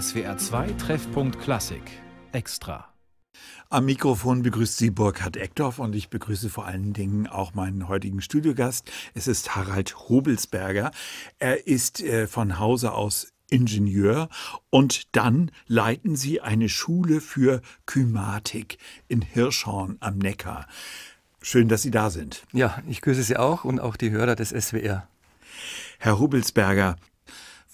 SWR 2 Treffpunkt Klassik extra. Am Mikrofon begrüßt Sie Burkhard Eckdorf und ich begrüße vor allen Dingen auch meinen heutigen Studiogast. Es ist Harald Hobelsberger. Er ist äh, von Hause aus Ingenieur und dann leiten Sie eine Schule für Kymatik in Hirschhorn am Neckar. Schön, dass Sie da sind. Ja, ich grüße Sie auch und auch die Hörer des SWR. Herr Hubelsberger,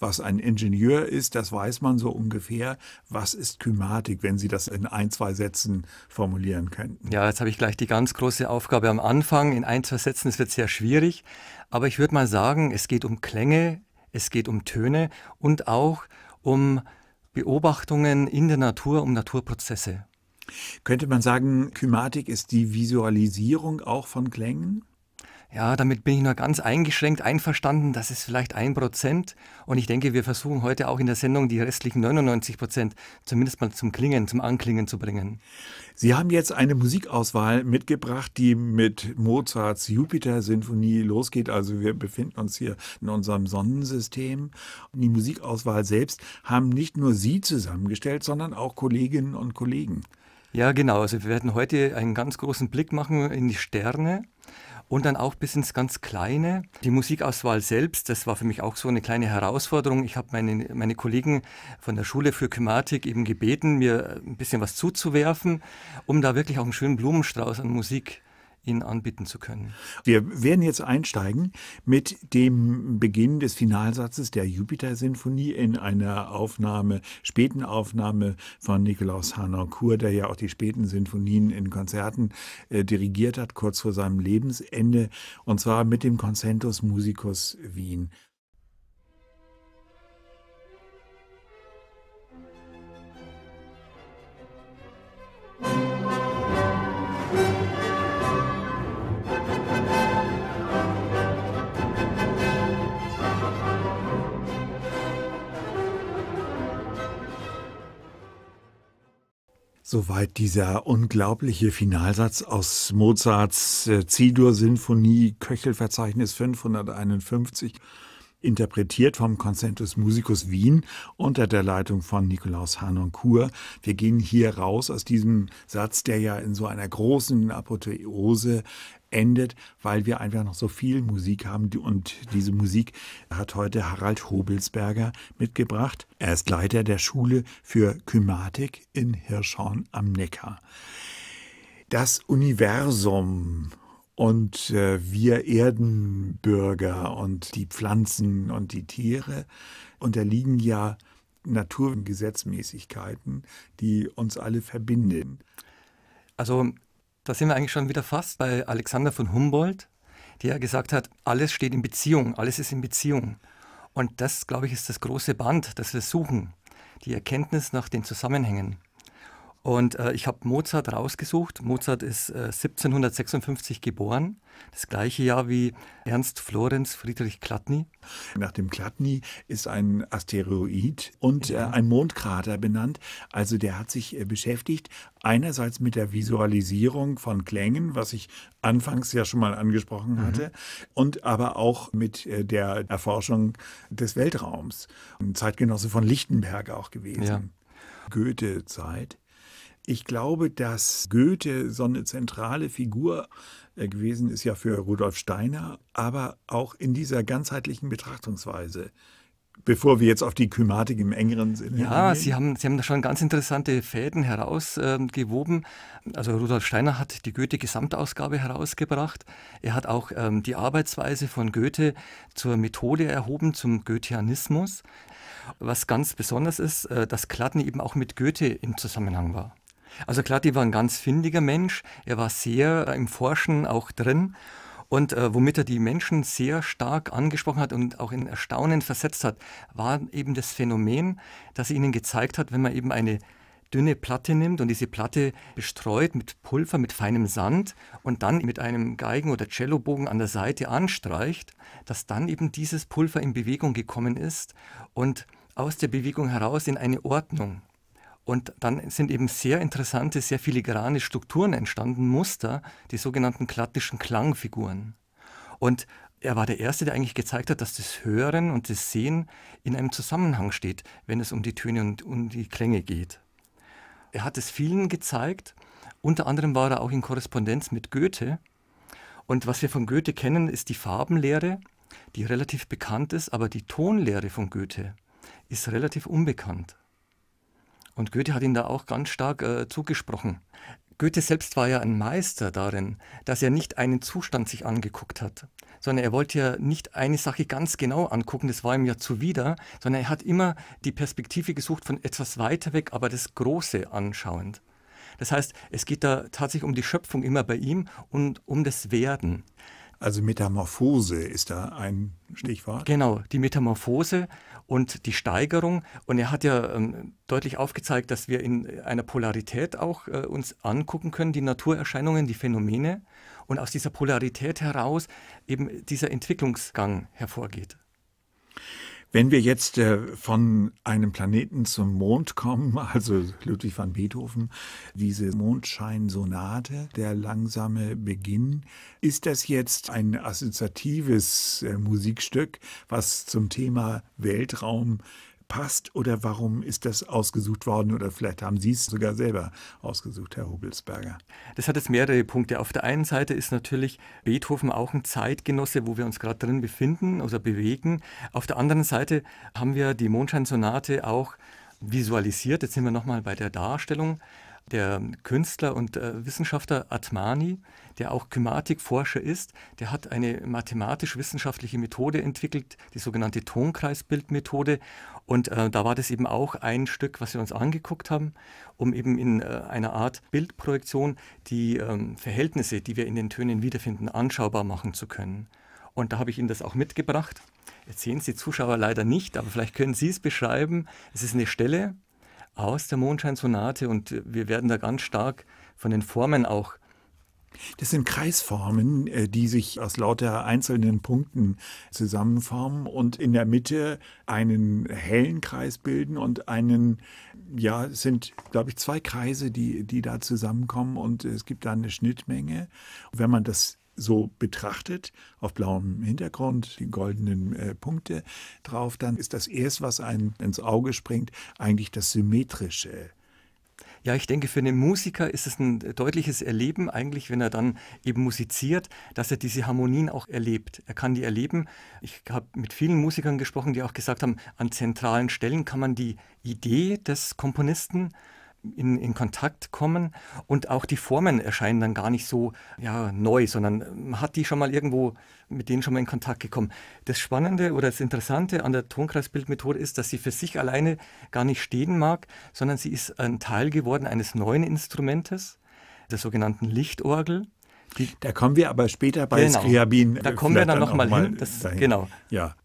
was ein Ingenieur ist, das weiß man so ungefähr. Was ist Kymatik, wenn Sie das in ein, zwei Sätzen formulieren könnten? Ja, jetzt habe ich gleich die ganz große Aufgabe am Anfang. In ein, zwei Sätzen, es wird sehr schwierig. Aber ich würde mal sagen, es geht um Klänge, es geht um Töne und auch um Beobachtungen in der Natur, um Naturprozesse. Könnte man sagen, Kymatik ist die Visualisierung auch von Klängen? ja, damit bin ich nur ganz eingeschränkt einverstanden, das ist vielleicht ein Prozent. Und ich denke, wir versuchen heute auch in der Sendung die restlichen 99 Prozent zumindest mal zum Klingen, zum Anklingen zu bringen. Sie haben jetzt eine Musikauswahl mitgebracht, die mit Mozarts Jupiter-Sinfonie losgeht. Also wir befinden uns hier in unserem Sonnensystem. Und die Musikauswahl selbst haben nicht nur Sie zusammengestellt, sondern auch Kolleginnen und Kollegen. Ja, genau. Also wir werden heute einen ganz großen Blick machen in die Sterne und dann auch bis ins ganz Kleine. Die Musikauswahl selbst, das war für mich auch so eine kleine Herausforderung. Ich habe meine, meine Kollegen von der Schule für Kymatik eben gebeten, mir ein bisschen was zuzuwerfen, um da wirklich auch einen schönen Blumenstrauß an Musik Ihnen anbieten zu können. Wir werden jetzt einsteigen mit dem Beginn des Finalsatzes der Jupiter-Sinfonie in einer Aufnahme, späten Aufnahme von Nikolaus Harnoncourt, der ja auch die späten Sinfonien in Konzerten äh, dirigiert hat, kurz vor seinem Lebensende, und zwar mit dem Concentus Musicus Wien. Soweit dieser unglaubliche Finalsatz aus Mozarts äh, Zidur-Sinfonie Köchelverzeichnis 551, interpretiert vom Concentus Musicus Wien unter der Leitung von Nikolaus Hanon-Kur. Wir gehen hier raus aus diesem Satz, der ja in so einer großen Apotheose endet, weil wir einfach noch so viel Musik haben. Und diese Musik hat heute Harald Hobelsberger mitgebracht. Er ist Leiter der Schule für Kymatik in Hirschhorn am Neckar. Das Universum und äh, wir Erdenbürger und die Pflanzen und die Tiere unterliegen ja Naturgesetzmäßigkeiten, die uns alle verbinden. Also da sind wir eigentlich schon wieder fast bei Alexander von Humboldt, der gesagt hat, alles steht in Beziehung, alles ist in Beziehung. Und das, glaube ich, ist das große Band, das wir suchen, die Erkenntnis nach den Zusammenhängen. Und äh, ich habe Mozart rausgesucht. Mozart ist äh, 1756 geboren, das gleiche Jahr wie Ernst Florenz Friedrich Klatny. Nach dem Klatny ist ein Asteroid und äh, ja. äh, ein Mondkrater benannt. Also der hat sich äh, beschäftigt einerseits mit der Visualisierung von Klängen, was ich anfangs ja schon mal angesprochen mhm. hatte, und aber auch mit äh, der Erforschung des Weltraums. Ein Zeitgenosse von Lichtenberg auch gewesen. Ja. Goethe-Zeit. Ich glaube, dass Goethe so eine zentrale Figur äh, gewesen ist ja für Rudolf Steiner, aber auch in dieser ganzheitlichen Betrachtungsweise. Bevor wir jetzt auf die Kymatik im engeren Sinne. Ja, Sie haben, Sie haben da schon ganz interessante Fäden herausgewoben. Äh, also Rudolf Steiner hat die Goethe-Gesamtausgabe herausgebracht. Er hat auch ähm, die Arbeitsweise von Goethe zur Methode erhoben, zum Goetheanismus. Was ganz besonders ist, äh, dass Klatten eben auch mit Goethe im Zusammenhang war. Also Klatti war ein ganz findiger Mensch. Er war sehr äh, im Forschen auch drin. Und äh, womit er die Menschen sehr stark angesprochen hat und auch in Erstaunen versetzt hat, war eben das Phänomen, das er ihnen gezeigt hat, wenn man eben eine dünne Platte nimmt und diese Platte bestreut mit Pulver, mit feinem Sand und dann mit einem Geigen- oder Cellobogen an der Seite anstreicht, dass dann eben dieses Pulver in Bewegung gekommen ist und aus der Bewegung heraus in eine Ordnung und dann sind eben sehr interessante, sehr filigrane Strukturen entstanden, Muster, die sogenannten klattischen Klangfiguren. Und er war der Erste, der eigentlich gezeigt hat, dass das Hören und das Sehen in einem Zusammenhang steht, wenn es um die Töne und um die Klänge geht. Er hat es vielen gezeigt. Unter anderem war er auch in Korrespondenz mit Goethe. Und was wir von Goethe kennen, ist die Farbenlehre, die relativ bekannt ist, aber die Tonlehre von Goethe ist relativ unbekannt. Und Goethe hat ihn da auch ganz stark äh, zugesprochen. Goethe selbst war ja ein Meister darin, dass er nicht einen Zustand sich angeguckt hat, sondern er wollte ja nicht eine Sache ganz genau angucken, das war ihm ja zuwider, sondern er hat immer die Perspektive gesucht von etwas weiter weg, aber das Große anschauend. Das heißt, es geht da tatsächlich um die Schöpfung immer bei ihm und um das Werden. Also Metamorphose ist da ein Stichwort. Genau, die Metamorphose und die Steigerung. Und er hat ja ähm, deutlich aufgezeigt, dass wir in einer Polarität auch äh, uns angucken können, die Naturerscheinungen, die Phänomene. Und aus dieser Polarität heraus eben dieser Entwicklungsgang hervorgeht. Wenn wir jetzt äh, von einem Planeten zum Mond kommen, also Ludwig van Beethoven, diese Mondscheinsonate, der langsame Beginn, ist das jetzt ein assoziatives äh, Musikstück, was zum Thema Weltraum verpasst oder warum ist das ausgesucht worden oder vielleicht haben Sie es sogar selber ausgesucht, Herr Hubelsberger? Das hat jetzt mehrere Punkte. Auf der einen Seite ist natürlich Beethoven auch ein Zeitgenosse, wo wir uns gerade drin befinden oder bewegen. Auf der anderen Seite haben wir die Mondscheinsonate auch visualisiert. Jetzt sind wir nochmal bei der Darstellung. Der Künstler und äh, Wissenschaftler Atmani, der auch Kymatikforscher ist, der hat eine mathematisch-wissenschaftliche Methode entwickelt, die sogenannte Tonkreisbildmethode. Und äh, da war das eben auch ein Stück, was wir uns angeguckt haben, um eben in äh, einer Art Bildprojektion die ähm, Verhältnisse, die wir in den Tönen wiederfinden, anschaubar machen zu können. Und da habe ich Ihnen das auch mitgebracht. Jetzt sehen Sie die Zuschauer leider nicht, aber vielleicht können Sie es beschreiben. Es ist eine Stelle, aus der Mondscheinsonate und wir werden da ganz stark von den Formen auch das sind Kreisformen, äh, die sich aus lauter einzelnen Punkten zusammenformen und in der Mitte einen hellen Kreis bilden und einen, ja, es sind, glaube ich, zwei Kreise, die, die da zusammenkommen und es gibt da eine Schnittmenge. wenn man das so betrachtet, auf blauem Hintergrund, die goldenen äh, Punkte drauf, dann ist das erst, was einem ins Auge springt, eigentlich das Symmetrische. Ja, ich denke, für einen Musiker ist es ein deutliches Erleben eigentlich, wenn er dann eben musiziert, dass er diese Harmonien auch erlebt. Er kann die erleben. Ich habe mit vielen Musikern gesprochen, die auch gesagt haben, an zentralen Stellen kann man die Idee des Komponisten in, in Kontakt kommen und auch die Formen erscheinen dann gar nicht so ja, neu, sondern man ähm, hat die schon mal irgendwo mit denen schon mal in Kontakt gekommen. Das Spannende oder das Interessante an der Tonkreisbildmethode ist, dass sie für sich alleine gar nicht stehen mag, sondern sie ist ein Teil geworden eines neuen Instrumentes, der sogenannten Lichtorgel. Die, da kommen wir aber später bei genau, Skriabin. Da kommen wir dann nochmal hin. Das, genau. Ja.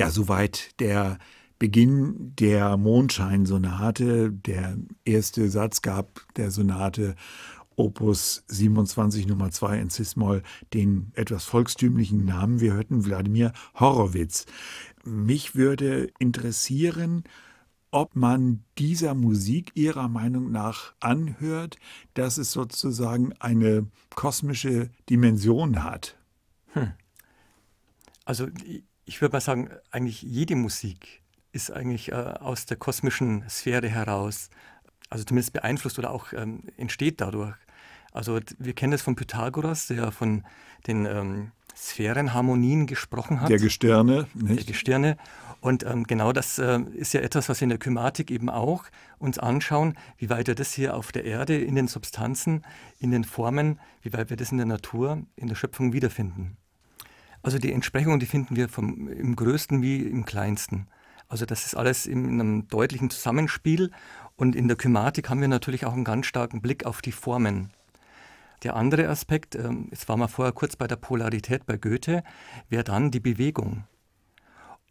Ja, soweit der Beginn der Mondscheinsonate. Der erste Satz gab der Sonate Opus 27 Nummer 2 in cis den etwas volkstümlichen Namen, wir hörten Wladimir Horowitz. Mich würde interessieren, ob man dieser Musik Ihrer Meinung nach anhört, dass es sozusagen eine kosmische Dimension hat. Hm. Also ich würde mal sagen, eigentlich jede Musik ist eigentlich äh, aus der kosmischen Sphäre heraus, also zumindest beeinflusst oder auch ähm, entsteht dadurch. Also wir kennen das von Pythagoras, der von den ähm, Sphärenharmonien gesprochen hat. Der Gestirne. Nicht? Der Gestirne. Und ähm, genau das äh, ist ja etwas, was wir in der Kymatik eben auch uns anschauen, wie weit wir das hier auf der Erde, in den Substanzen, in den Formen, wie weit wir das in der Natur, in der Schöpfung wiederfinden. Also die Entsprechungen, die finden wir vom, im Größten wie im Kleinsten. Also das ist alles in, einem deutlichen Zusammenspiel und in der Kymatik haben wir natürlich auch einen ganz starken Blick auf die Formen. Der andere Aspekt, ähm, jetzt waren wir vorher kurz bei der Polarität bei Goethe, wäre dann die Bewegung.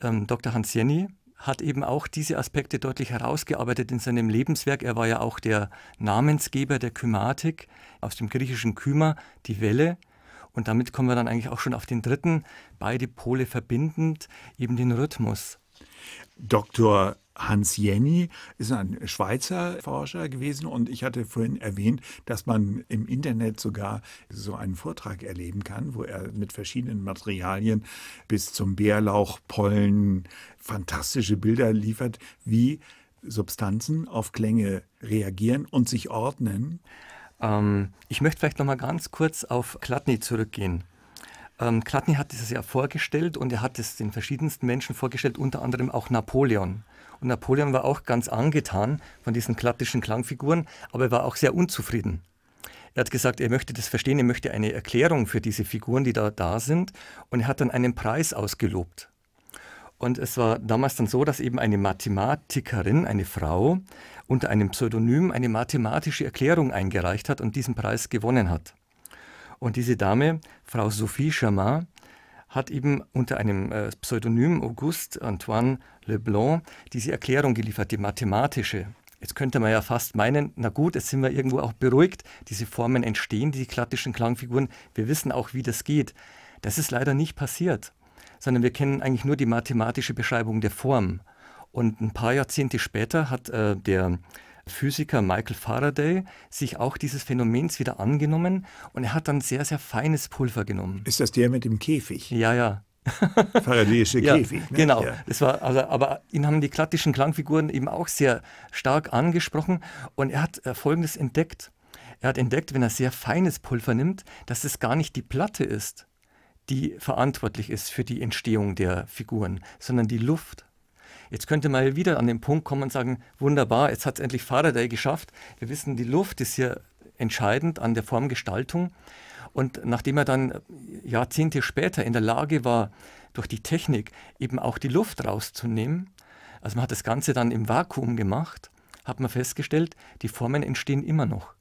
Ähm, Dr. Hans Jenny hat eben auch diese Aspekte deutlich herausgearbeitet in seinem Lebenswerk. Er war ja auch der Namensgeber der Kymatik aus dem griechischen Kyma, die Welle. Und damit kommen wir dann eigentlich auch schon auf den dritten, beide Pole verbindend, eben den Rhythmus. Dr. Hans Jenny ist ein Schweizer Forscher gewesen und ich hatte vorhin erwähnt, dass man im Internet sogar so einen Vortrag erleben kann, wo er mit verschiedenen Materialien bis zum Bärlauch, Pollen fantastische Bilder liefert, wie Substanzen auf Klänge reagieren und sich ordnen. Ähm, ich möchte vielleicht noch mal ganz kurz auf Klatny zurückgehen. Ähm, Klatny hat dieses Jahr vorgestellt und er hat es den verschiedensten Menschen vorgestellt, unter anderem auch Napoleon. Und Napoleon war auch ganz angetan von diesen klattischen Klangfiguren, aber er war auch sehr unzufrieden. Er hat gesagt, er möchte das verstehen, er möchte eine Erklärung für diese Figuren, die da da sind. Und er hat dann einen Preis ausgelobt. Und es war damals dann so, dass eben eine Mathematikerin, eine Frau, unter einem Pseudonym eine mathematische Erklärung eingereicht hat und diesen Preis gewonnen hat. Und diese Dame, Frau Sophie Chamin, hat eben unter einem äh, Pseudonym Auguste Antoine Leblanc diese Erklärung geliefert, die mathematische. Jetzt könnte man ja fast meinen, na gut, jetzt sind wir irgendwo auch beruhigt, diese Formen entstehen, die klattischen Klangfiguren, wir wissen auch, wie das geht. Das ist leider nicht passiert sondern wir kennen eigentlich nur die mathematische Beschreibung der Form. Und ein paar Jahrzehnte später hat äh, der Physiker Michael Faraday sich auch dieses Phänomens wieder angenommen und er hat dann sehr, sehr feines Pulver genommen. Ist das der mit dem Käfig? Ja, ja. Faradayische ja, Käfig. Ne? Genau. Ja. Das war also, aber ihn haben die klassischen Klangfiguren eben auch sehr stark angesprochen und er hat äh, Folgendes entdeckt. Er hat entdeckt, wenn er sehr feines Pulver nimmt, dass es gar nicht die Platte ist, die verantwortlich ist für die Entstehung der Figuren, sondern die Luft. Jetzt könnte man wieder an den Punkt kommen und sagen, wunderbar, jetzt hat es endlich Faraday geschafft. Wir wissen, die Luft ist hier entscheidend an der Formgestaltung. Und nachdem er dann äh, Jahrzehnte später in der Lage war, durch die Technik eben auch die Luft rauszunehmen, also man hat das Ganze dann im Vakuum gemacht, hat man festgestellt, die Formen entstehen immer noch.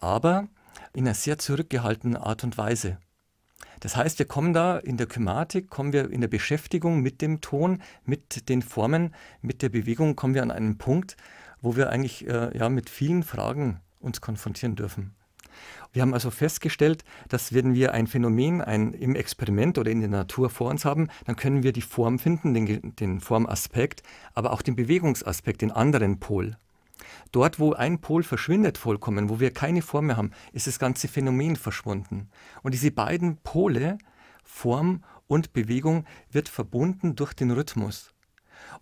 Aber in einer sehr zurückgehaltenen Art und Weise. Das heißt, wir kommen da in der Kymatik, kommen wir in der Beschäftigung mit dem Ton, mit den Formen, mit der Bewegung, kommen wir an einen Punkt, wo wir eigentlich äh, ja, mit vielen Fragen uns konfrontieren dürfen. Wir haben also festgestellt, dass wenn wir ein Phänomen ein, im Experiment oder in der Natur vor uns haben, dann können wir die Form finden, den, den Formaspekt, aber auch den Bewegungsaspekt, den anderen Pol. Dort, wo ein Pol verschwindet vollkommen, wo wir keine Form mehr haben, ist das ganze Phänomen verschwunden. Und diese beiden Pole, Form und Bewegung, wird verbunden durch den Rhythmus.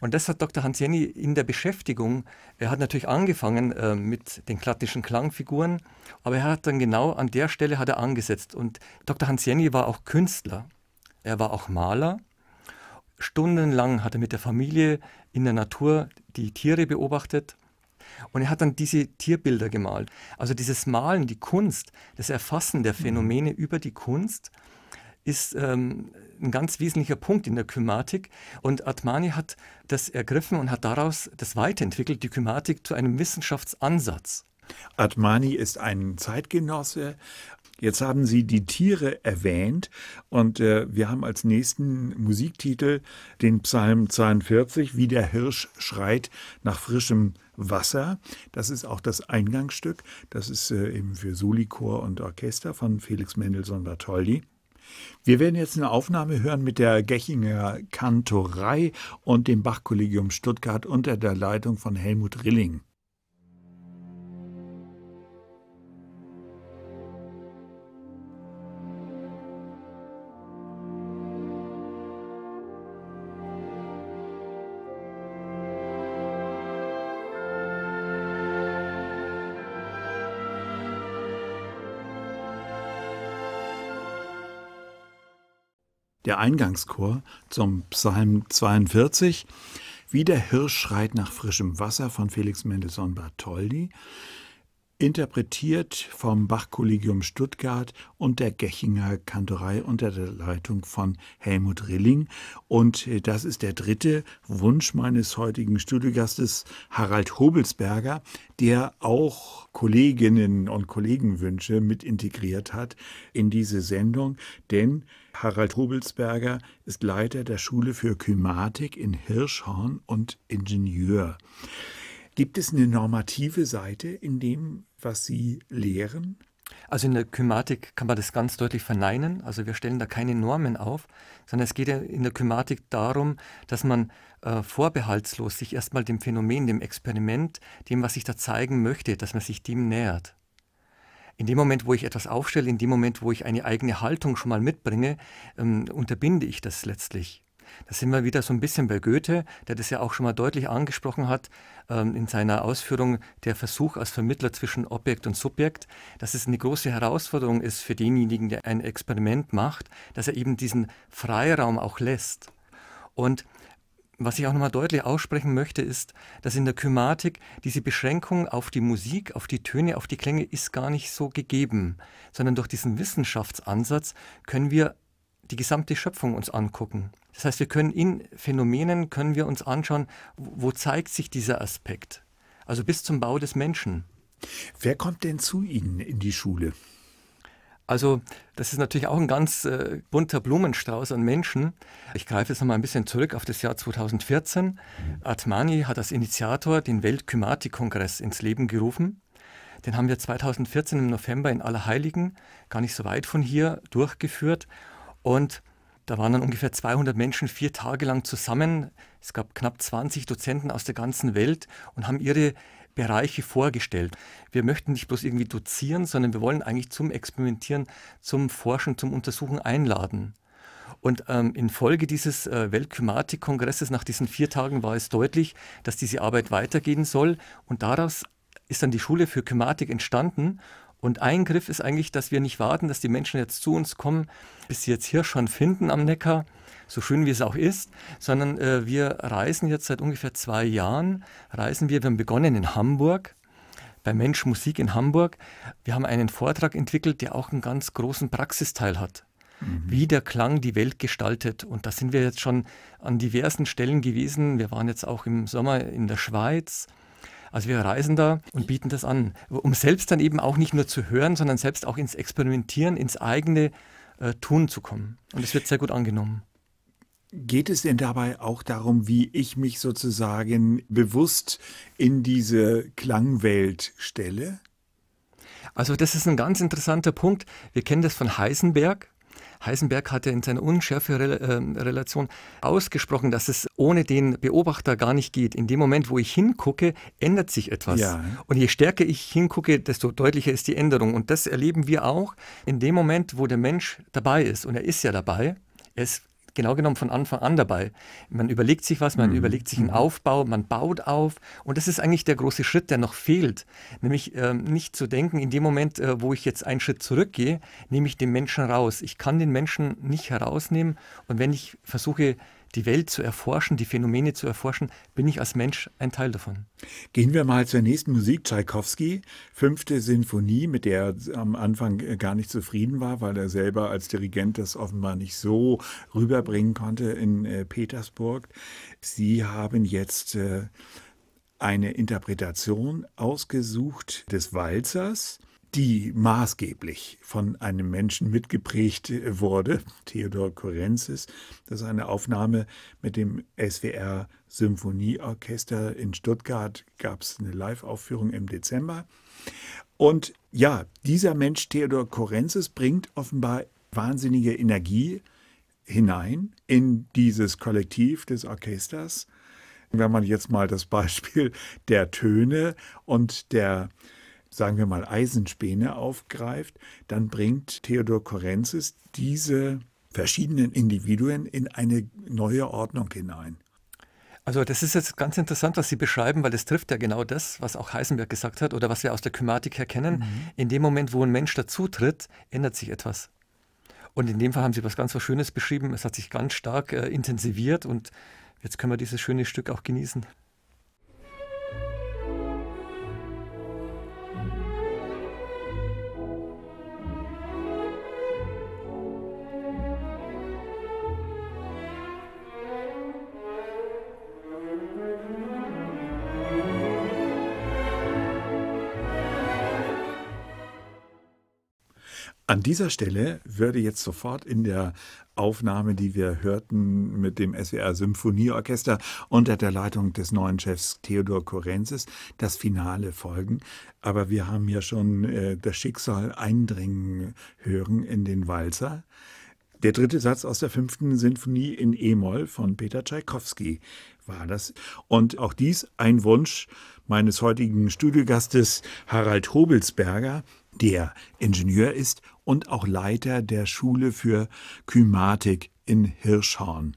Und das hat Dr. Hans Jenny in der Beschäftigung, er hat natürlich angefangen äh, mit den klassischen Klangfiguren, aber er hat dann genau an der Stelle hat er angesetzt. Und Dr. Hans Jenny war auch Künstler, er war auch Maler. Stundenlang hat er mit der Familie in der Natur die Tiere beobachtet und er hat dann diese Tierbilder gemalt. Also dieses Malen, die Kunst, das Erfassen der mhm. Phänomene mhm. über die Kunst ist ähm, ein ganz wesentlicher Punkt in der Kymatik. Und Atmani hat das ergriffen und hat daraus das weiterentwickelt, die Kymatik zu einem Wissenschaftsansatz. Atmani ist ein Zeitgenosse. Jetzt haben Sie die Tiere erwähnt und äh, wir haben als nächsten Musiktitel den Psalm 42, wie der Hirsch schreit nach frischem Wasser. Das ist auch das Eingangsstück. Das ist äh, eben für Sulichor und Orchester von Felix Mendelssohn Bartholdy. Wir werden jetzt eine Aufnahme hören mit der Gechinger Kantorei und dem Bachkollegium Stuttgart unter der Leitung von Helmut Rilling. der Eingangschor zum Psalm 42. Wie der Hirsch schreit nach frischem Wasser von Felix Mendelssohn Bartholdy, interpretiert vom Bach-Kollegium Stuttgart und der Gechinger Kantorei unter der Leitung von Helmut Rilling. Und äh, das ist der dritte Wunsch meines heutigen Studiogastes Harald Hobelsberger, der auch Kolleginnen und Kollegenwünsche mit integriert hat in diese Sendung, denn Harald Hobelsberger ist Leiter der Schule für Kymatik in Hirschhorn und Ingenieur. Gibt es eine normative Seite in dem, was Sie lehren? Also in der Kymatik kann man das ganz deutlich verneinen. Also wir stellen da keine Normen auf, sondern es geht ja in der Kymatik darum, dass man äh, vorbehaltslos sich erstmal dem Phänomen, dem Experiment, dem, was ich da zeigen möchte, dass man sich dem nähert in dem Moment, wo ich etwas aufstelle, in dem Moment, wo ich eine eigene Haltung schon mal mitbringe, ähm, unterbinde ich das letztlich. Da sind wir wieder so ein bisschen bei Goethe, der das ja auch schon mal deutlich angesprochen hat ähm, in seiner Ausführung, der Versuch als Vermittler zwischen Objekt und Subjekt, dass es eine große Herausforderung ist für denjenigen, der ein Experiment macht, dass er eben diesen Freiraum auch lässt. Und was ich auch nochmal deutlich aussprechen möchte, ist, dass in der Kymatik diese Beschränkung auf die Musik, auf die Töne, auf die Klänge ist gar nicht so gegeben, sondern durch diesen Wissenschaftsansatz können wir die gesamte Schöpfung uns angucken. Das heißt, wir können in Phänomenen können wir uns anschauen, wo zeigt sich dieser Aspekt? Also bis zum Bau des Menschen. Wer kommt denn zu Ihnen in die Schule? Also das ist natürlich auch ein ganz äh, bunter Blumenstrauß an Menschen. Ich greife jetzt nochmal ein bisschen zurück auf das Jahr 2014. Atmani hat als Initiator den Weltkymati-Kongress ins Leben gerufen. Den haben wir 2014 im November in Allerheiligen, gar nicht so weit von hier, durchgeführt. Und da waren dann ungefähr 200 Menschen vier Tage lang zusammen. Es gab knapp 20 Dozenten aus der ganzen Welt und haben ihre Bereiche vorgestellt. Wir möchten nicht bloß irgendwie dozieren, sondern wir wollen eigentlich zum Experimentieren, zum Forschen, zum Untersuchen einladen. Und ähm, infolge dieses äh, Weltklimatik-Kongresses nach diesen vier Tagen war es deutlich, dass diese Arbeit weitergehen soll. Und daraus ist dann die Schule für Klimatik entstanden. Und ein Griff ist eigentlich, dass wir nicht warten, dass die Menschen jetzt zu uns kommen, bis sie jetzt hier schon finden am Neckar, so schön wie es auch ist, sondern äh, wir reisen jetzt seit ungefähr zwei Jahren, reisen wir, wir haben begonnen in Hamburg, bei Mensch Musik in Hamburg. Wir haben einen Vortrag entwickelt, der auch einen ganz großen Praxisteil hat. Mhm. Wie der Klang die Welt gestaltet. Und da sind wir jetzt schon an diversen Stellen gewesen. Wir waren jetzt auch im Sommer in der Schweiz. Also wir reisen da und bieten das an, um selbst dann eben auch nicht nur zu hören, sondern selbst auch ins Experimentieren, ins eigene äh, Tun zu kommen. Und es wird sehr gut angenommen. Geht es denn dabei auch darum, wie ich mich sozusagen bewusst in diese Klangwelt stelle? Also das ist ein ganz interessanter Punkt. Wir kennen das von Heisenberg. Heisenberg hatte in seiner Unschärfe-Relation ähm, ausgesprochen, dass es ohne den Beobachter gar nicht geht. In dem Moment, wo ich hingucke, ändert sich etwas. Ja. Und je stärker ich hingucke, desto deutlicher ist die Änderung. Und das erleben wir auch in dem Moment, wo der Mensch dabei ist. Und er ist ja dabei. Er ist genau genommen von Anfang an dabei. Man überlegt sich was, man mhm. überlegt sich einen mhm. Aufbau, man baut auf. Und das ist eigentlich der große Schritt, der noch fehlt. Nämlich äh, nicht zu denken, in dem Moment, äh, wo ich jetzt einen Schritt zurückgehe, nehme ich den Menschen raus. Ich kann den Menschen nicht herausnehmen. Und wenn ich versuche, die Welt zu erforschen, die Phänomene zu erforschen, bin ich als Mensch ein Teil davon. Gehen wir mal zur nächsten Musik, Tschaikowski, fünfte Sinfonie, mit der er am Anfang äh, gar nicht zufrieden war, weil er selber als Dirigent das offenbar nicht so rüberbringen konnte in äh, Petersburg. Sie haben jetzt äh, eine Interpretation ausgesucht des Walzers die maßgeblich von einem Menschen mitgeprägt äh, wurde, Theodor Korensis. Das ist eine Aufnahme mit dem SWR Symphonieorchester in Stuttgart, gab es eine Live-Aufführung im Dezember. Und ja, dieser Mensch Theodor Korensis, bringt offenbar wahnsinnige Energie hinein in dieses Kollektiv des Orchesters. Wenn man jetzt mal das Beispiel der Töne und der sagen wir mal, Eisenspäne aufgreift, dann bringt Theodor Korenzis diese verschiedenen Individuen in eine neue Ordnung hinein. Also das ist jetzt ganz interessant, was Sie beschreiben, weil es trifft ja genau das, was auch Heisenberg gesagt hat oder was wir aus der Kymatik her kennen. Mhm. In dem Moment, wo ein Mensch dazutritt, ändert sich etwas. Und in dem Fall haben Sie was ganz was Schönes beschrieben. Es hat sich ganz stark äh, intensiviert und jetzt können wir dieses schöne Stück auch genießen. An dieser Stelle würde jetzt sofort in der Aufnahme, die wir hörten mit dem SWR Symphonieorchester unter der Leitung des neuen Chefs Theodor Korenzis, das Finale folgen. Aber wir haben ja schon äh, das Schicksal eindringen hören in den Walzer. Der dritte Satz aus der fünften Sinfonie in E-Moll von Peter Tschaikowski war das. Und auch dies ein Wunsch meines heutigen Studiogastes Harald Hobelsberger, der Ingenieur ist und auch Leiter der Schule für Kymatik in Hirschhorn.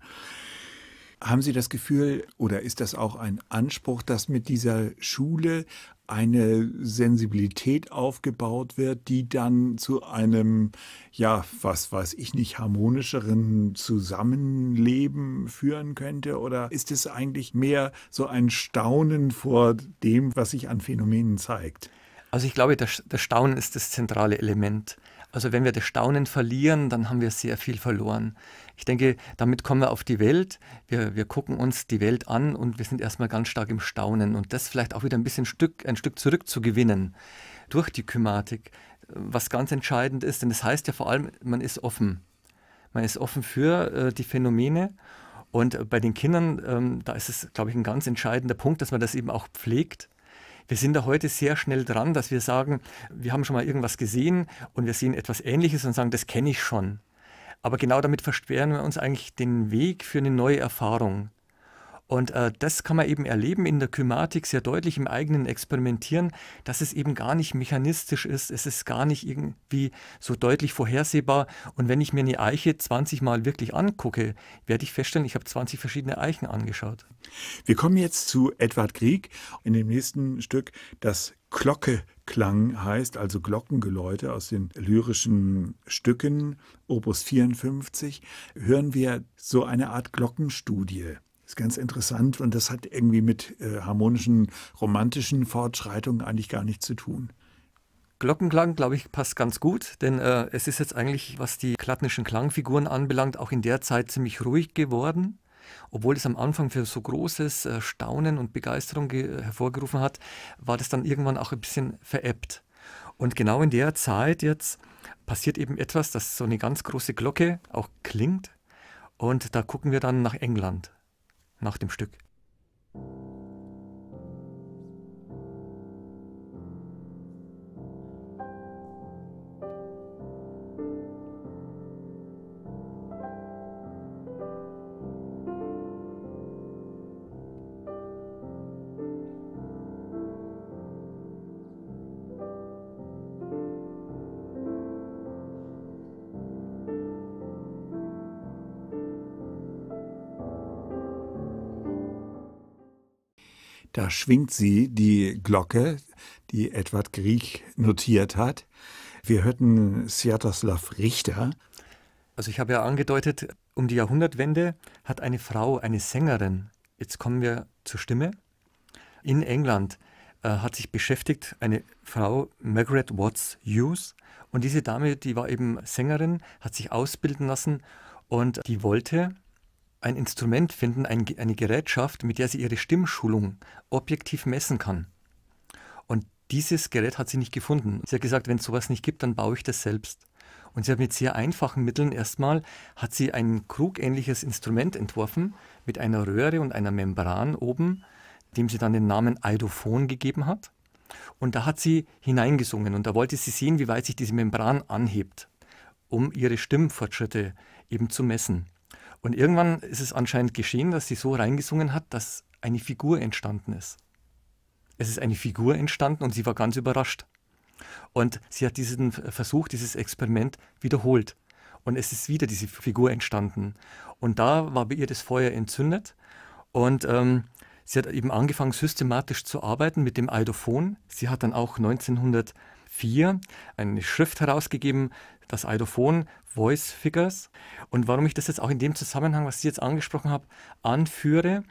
Haben Sie das Gefühl oder ist das auch ein Anspruch, dass mit dieser Schule eine Sensibilität aufgebaut wird, die dann zu einem, ja, was weiß ich nicht, harmonischeren Zusammenleben führen könnte? Oder ist es eigentlich mehr so ein Staunen vor dem, was sich an Phänomenen zeigt? Also ich glaube, das, das Staunen ist das zentrale Element. Also wenn wir das Staunen verlieren, dann haben wir sehr viel verloren. Ich denke, damit kommen wir auf die Welt. Wir, wir gucken uns die Welt an und wir sind erstmal ganz stark im Staunen. Und das vielleicht auch wieder ein bisschen Stück, ein Stück zurückzugewinnen durch die Kymatik, was ganz entscheidend ist. Denn das heißt ja vor allem, man ist offen. Man ist offen für äh, die Phänomene. Und äh, bei den Kindern, ähm, da ist es, glaube ich, ein ganz entscheidender Punkt, dass man das eben auch pflegt wir sind da heute sehr schnell dran, dass wir sagen, wir haben schon mal irgendwas gesehen und wir sehen etwas Ähnliches und sagen, das kenne ich schon. Aber genau damit versperren wir uns eigentlich den Weg für eine neue Erfahrung. Und äh, das kann man eben erleben in der Kymatik sehr deutlich im eigenen Experimentieren, dass es eben gar nicht mechanistisch ist, es ist gar nicht irgendwie so deutlich vorhersehbar. Und wenn ich mir eine Eiche 20 Mal wirklich angucke, werde ich feststellen, ich habe 20 verschiedene Eichen angeschaut. Wir kommen jetzt zu Edward Grieg in dem nächsten Stück, das Glocke Klang heißt, also Glockengeläute aus den lyrischen Stücken, Opus 54, hören wir so eine Art Glockenstudie. Das ist ganz interessant und das hat irgendwie mit äh, harmonischen, romantischen Fortschreitungen eigentlich gar nichts zu tun. Glockenklang, glaube ich, passt ganz gut, denn äh, es ist jetzt eigentlich, was die klattnischen Klangfiguren anbelangt, auch in der Zeit ziemlich ruhig geworden. Obwohl es am Anfang für so großes äh, Staunen und Begeisterung äh, hervorgerufen hat, war das dann irgendwann auch ein bisschen veräppt. Und genau in der Zeit jetzt passiert eben etwas, dass so eine ganz große Glocke auch klingt. Und da gucken wir dann nach England nach dem Stück. schwingt sie die Glocke, die Edward Grieg notiert hat. Wir hörten Sviatoslav Richter. Also ich habe ja angedeutet, um die Jahrhundertwende hat eine Frau, eine Sängerin, jetzt kommen wir zur Stimme, in England äh, hat sich beschäftigt eine Frau, Margaret Watts Hughes. Und diese Dame, die war eben Sängerin, hat sich ausbilden lassen und die wollte ein Instrument finden, ein, eine Gerätschaft, mit der sie ihre Stimmschulung objektiv messen kann. Und dieses Gerät hat sie nicht gefunden. Sie hat gesagt, wenn es sowas nicht gibt, dann baue ich das selbst. Und sie hat mit sehr einfachen Mitteln erstmal, hat sie ein krugähnliches Instrument entworfen mit einer Röhre und einer Membran oben, dem sie dann den Namen Eidophon gegeben hat. Und da hat sie hineingesungen und da wollte sie sehen, wie weit sich diese Membran anhebt, um ihre Stimmfortschritte eben zu messen. Und irgendwann ist es anscheinend geschehen, dass sie so reingesungen hat, dass eine Figur entstanden ist. Es ist eine Figur entstanden und sie war ganz überrascht. Und sie hat diesen Versuch, dieses Experiment wiederholt. Und es ist wieder diese Figur entstanden. Und da war bei ihr das Feuer entzündet. Und ähm, sie hat eben angefangen, systematisch zu arbeiten mit dem Eidophon. Sie hat dann auch 1900 2004 eine Schrift herausgegeben, das Eidophon Voice Figures. Und warum ich das jetzt auch in dem Zusammenhang, was Sie jetzt angesprochen haben, anführe,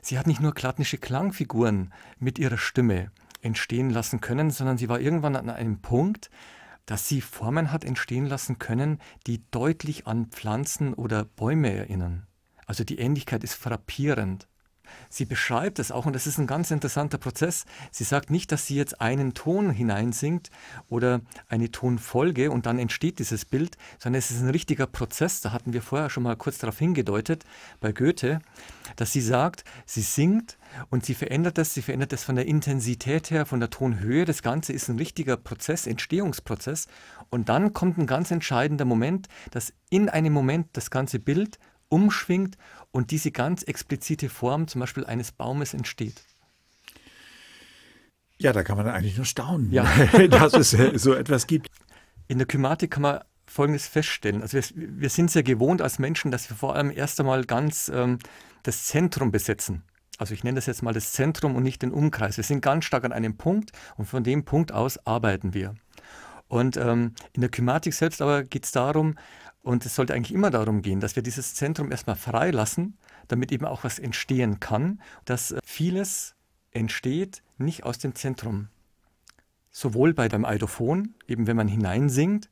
sie hat nicht nur klatnische Klangfiguren mit ihrer Stimme entstehen lassen können, sondern sie war irgendwann an einem Punkt, dass sie Formen hat entstehen lassen können, die deutlich an Pflanzen oder Bäume erinnern. Also die Ähnlichkeit ist frappierend. Sie beschreibt es auch und das ist ein ganz interessanter Prozess. Sie sagt nicht, dass sie jetzt einen Ton hineinsingt oder eine Tonfolge und dann entsteht dieses Bild, sondern es ist ein richtiger Prozess. Da hatten wir vorher schon mal kurz darauf hingedeutet bei Goethe, dass sie sagt, sie singt und sie verändert das, sie verändert das von der Intensität her, von der Tonhöhe. Das Ganze ist ein richtiger Prozess, Entstehungsprozess. Und dann kommt ein ganz entscheidender Moment, dass in einem Moment das ganze Bild umschwingt und diese ganz explizite Form zum Beispiel eines Baumes entsteht. Ja, da kann man eigentlich nur staunen, ja. dass es äh, so etwas gibt. In der Kymatik kann man Folgendes feststellen. Also wir, wir sind ja gewohnt als Menschen, dass wir vor allem erst einmal ganz ähm, das Zentrum besetzen. Also ich nenne das jetzt mal das Zentrum und nicht den Umkreis. Wir sind ganz stark an einem Punkt und von dem Punkt aus arbeiten wir. Und ähm, in der Kymatik selbst aber geht es darum, und es sollte eigentlich immer darum gehen, dass wir dieses Zentrum erstmal freilassen, damit eben auch was entstehen kann, dass äh, vieles entsteht nicht aus dem Zentrum. Sowohl bei dem Eidophon, eben wenn man hineinsingt,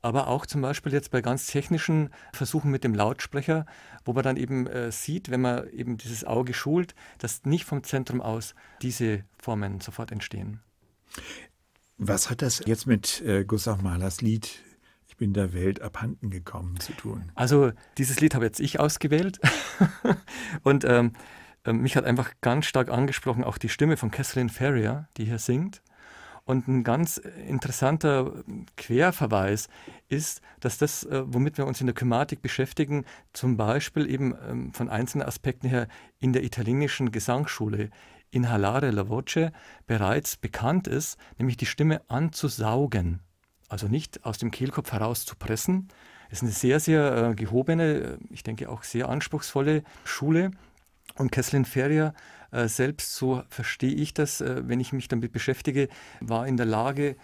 aber auch zum Beispiel jetzt bei ganz technischen Versuchen mit dem Lautsprecher, wo man dann eben äh, sieht, wenn man eben dieses Auge schult, dass nicht vom Zentrum aus diese Formen sofort entstehen. Was hat das jetzt mit äh, Gustav Mahlers Lied ich bin der Welt abhanden gekommen zu tun. Also dieses Lied habe jetzt ich ausgewählt und ähm, ähm, mich hat einfach ganz stark angesprochen auch die Stimme von Kathleen Ferrier, die hier singt. Und ein ganz interessanter Querverweis ist, dass das, äh, womit wir uns in der Kymatik beschäftigen, zum Beispiel eben ähm, von einzelnen Aspekten her in der italienischen Gesangsschule in Halare la Voce bereits bekannt ist, nämlich die Stimme anzusaugen also nicht aus dem Kehlkopf heraus zu pressen. Es ist eine sehr, sehr äh, gehobene, äh, ich denke auch sehr anspruchsvolle Schule. Und Kesslin Ferrier äh, selbst, so verstehe ich das, äh, wenn ich mich damit beschäftige, war in der Lage,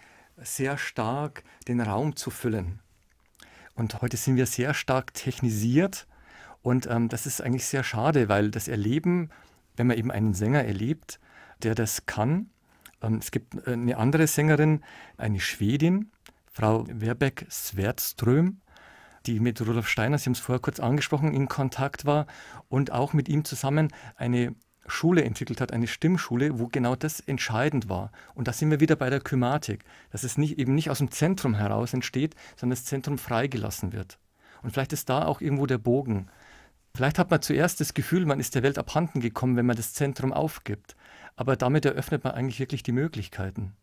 sehr stark den Raum zu füllen. Und heute sind wir sehr stark technisiert und ähm, das ist eigentlich sehr schade, weil das Erleben, wenn man eben einen Sänger erlebt, der das kann, ähm, es gibt äh, eine andere Sängerin, eine Schwedin, Frau Werbeck-Swertström, die mit Rudolf Steiner, Sie haben es vorher kurz angesprochen, in Kontakt war und auch mit ihm zusammen eine Schule entwickelt hat, eine Stimmschule, wo genau das entscheidend war. Und da sind wir wieder bei der Kymatik, dass es nicht, eben nicht aus dem Zentrum heraus entsteht, sondern das Zentrum freigelassen wird. Und vielleicht ist da auch irgendwo der Bogen. Vielleicht hat man zuerst das Gefühl, man ist der Welt abhanden gekommen, wenn man das Zentrum aufgibt. Aber damit eröffnet man eigentlich wirklich die Möglichkeiten.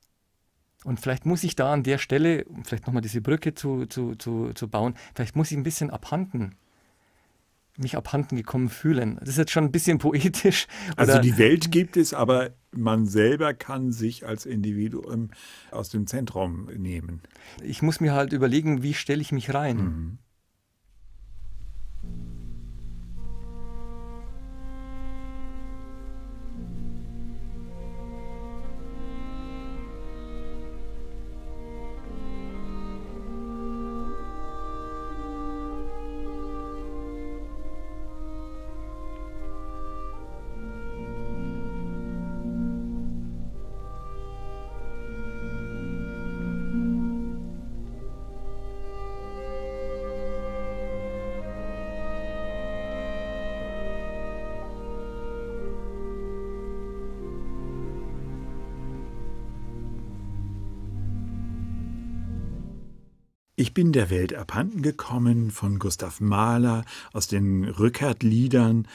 Und vielleicht muss ich da an der Stelle, um vielleicht nochmal diese Brücke zu, zu, zu, zu bauen, vielleicht muss ich ein bisschen abhanden mich abhanden gekommen fühlen. Das ist jetzt schon ein bisschen poetisch. Also die Welt gibt es, aber man selber kann sich als Individuum aus dem Zentrum nehmen. Ich muss mir halt überlegen, wie stelle ich mich rein. Mhm. Ich bin der Welt abhandengekommen von Gustav Mahler aus den Rückert-Liedern.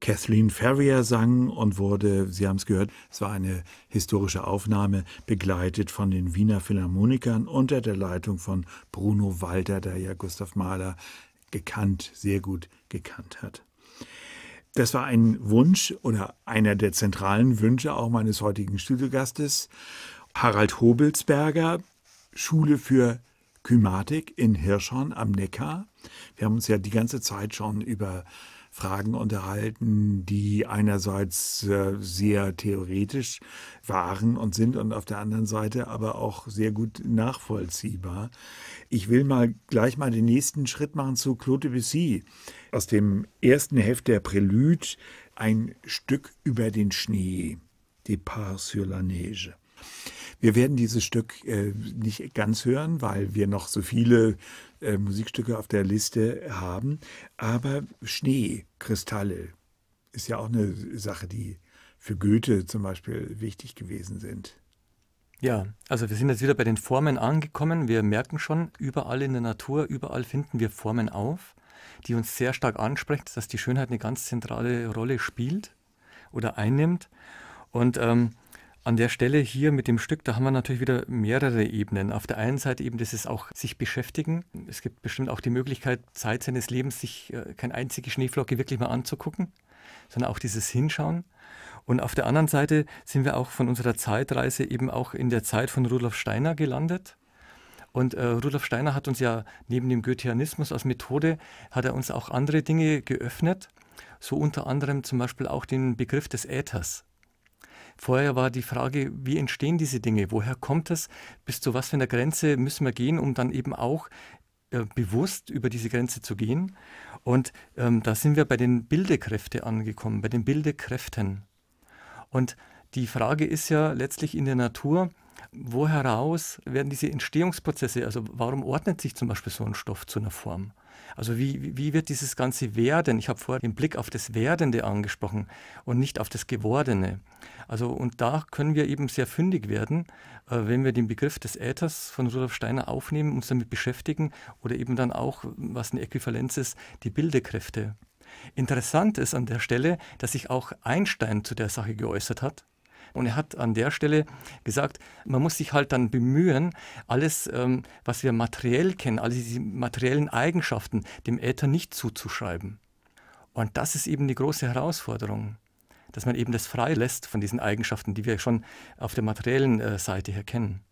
Kathleen Ferrier sang und wurde, Sie haben es gehört, es war eine historische Aufnahme, begleitet von den Wiener Philharmonikern unter der Leitung von Bruno Walter, der ja Gustav Mahler gekannt, sehr gut gekannt hat. Das war ein Wunsch oder einer der zentralen Wünsche auch meines heutigen Studiogastes, Harald Hobelsberger, Schule für Kymatik in Hirschhorn am Neckar. Wir haben uns ja die ganze Zeit schon über Fragen unterhalten, die einerseits äh, sehr theoretisch waren und sind und auf der anderen Seite aber auch sehr gut nachvollziehbar. Ich will mal gleich mal den nächsten Schritt machen zu Claude Debussy. Aus dem ersten Heft der Prelude ein Stück über den Schnee, Départ sur la Neige. Wir werden dieses Stück äh, nicht ganz hören, weil wir noch so viele äh, Musikstücke auf der Liste haben. Aber Schnee, Kristalle ist ja auch eine Sache, die für Goethe zum Beispiel wichtig gewesen sind. Ja, also wir sind jetzt wieder bei den Formen angekommen. Wir merken schon, überall in der Natur, überall finden wir Formen auf, die uns sehr stark ansprechen, dass die Schönheit eine ganz zentrale Rolle spielt oder einnimmt. Und ähm, an der Stelle hier mit dem Stück, da haben wir natürlich wieder mehrere Ebenen. Auf der einen Seite eben das ist auch sich beschäftigen. Es gibt bestimmt auch die Möglichkeit, Zeit seines Lebens sich äh, keine einzige Schneeflocke wirklich mal anzugucken, sondern auch dieses Hinschauen. Und auf der anderen Seite sind wir auch von unserer Zeitreise eben auch in der Zeit von Rudolf Steiner gelandet. Und äh, Rudolf Steiner hat uns ja neben dem Goetheanismus als Methode, hat er uns auch andere Dinge geöffnet, so unter anderem zum Beispiel auch den Begriff des Äthers. Vorher war die Frage, wie entstehen diese Dinge? Woher kommt es? Bis zu was für einer Grenze müssen wir gehen, um dann eben auch äh, bewusst über diese Grenze zu gehen? Und ähm, da sind wir bei den Bildekräften angekommen, bei den Bildekräften. Und die Frage ist ja letztlich in der Natur, wo heraus werden diese Entstehungsprozesse, also warum ordnet sich zum Beispiel so ein Stoff zu einer Form? Also wie, wie wird dieses ganze Werden, ich habe vorher den Blick auf das Werdende angesprochen und nicht auf das Gewordene. Also und da können wir eben sehr fündig werden, äh, wenn wir den Begriff des Äthers von Rudolf Steiner aufnehmen, uns damit beschäftigen oder eben dann auch, was eine Äquivalenz ist, die Bildekräfte. Interessant ist an der Stelle, dass sich auch Einstein zu der Sache geäußert hat. Und er hat an der Stelle gesagt, man muss sich halt dann bemühen, alles, ähm, was wir materiell kennen, all diese materiellen Eigenschaften dem Äther nicht zuzuschreiben. Und das ist eben die große Herausforderung, dass man eben das freilässt von diesen Eigenschaften, die wir schon auf der materiellen äh, Seite her kennen.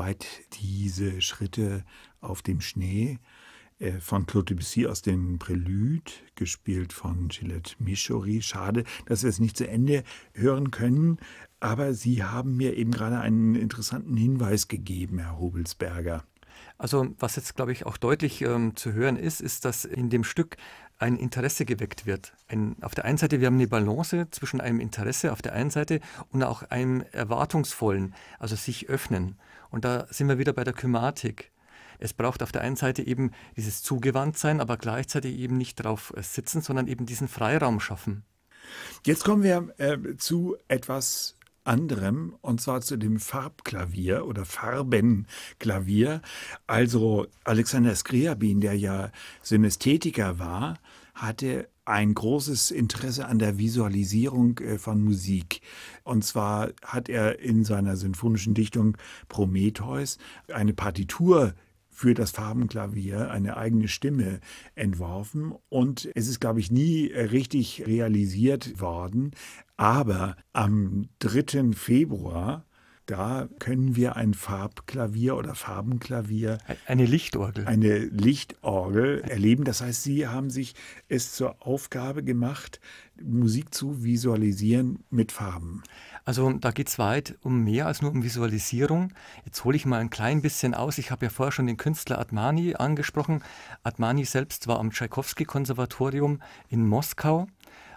soweit diese Schritte auf dem Schnee äh, von Claude Debussy aus dem Prelude, gespielt von Gillette Michory. Schade, dass wir es nicht zu Ende hören können, aber Sie haben mir eben gerade einen interessanten Hinweis gegeben, Herr Hobelsberger. Also was jetzt, glaube ich, auch deutlich ähm, zu hören ist, ist, dass in dem Stück ein Interesse geweckt wird. Ein, auf der einen Seite, wir haben eine Balance zwischen einem Interesse auf der einen Seite und auch einem erwartungsvollen, also sich öffnen. Und da sind wir wieder bei der Kymatik. Es braucht auf der einen Seite eben dieses Zugewandtsein, aber gleichzeitig eben nicht drauf äh, sitzen, sondern eben diesen Freiraum schaffen. Jetzt kommen wir äh, zu etwas anderem, und zwar zu dem Farbklavier oder Farbenklavier. Also Alexander Skriabin, der ja Synästhetiker war, hatte ein großes Interesse an der Visualisierung äh, von Musik. Und zwar hat er in seiner sinfonischen Dichtung Prometheus eine Partitur für das Farbenklavier eine eigene Stimme entworfen und es ist, glaube ich, nie richtig realisiert worden. Aber am 3. Februar da können wir ein Farbklavier oder Farbenklavier. Eine Lichtorgel. Eine Lichtorgel erleben. Das heißt, Sie haben sich es zur Aufgabe gemacht, Musik zu visualisieren mit Farben. Also da geht es weit um mehr als nur um Visualisierung. Jetzt hole ich mal ein klein bisschen aus. Ich habe ja vorher schon den Künstler Admani angesprochen. Admani selbst war am Tschaikowski-Konservatorium in Moskau,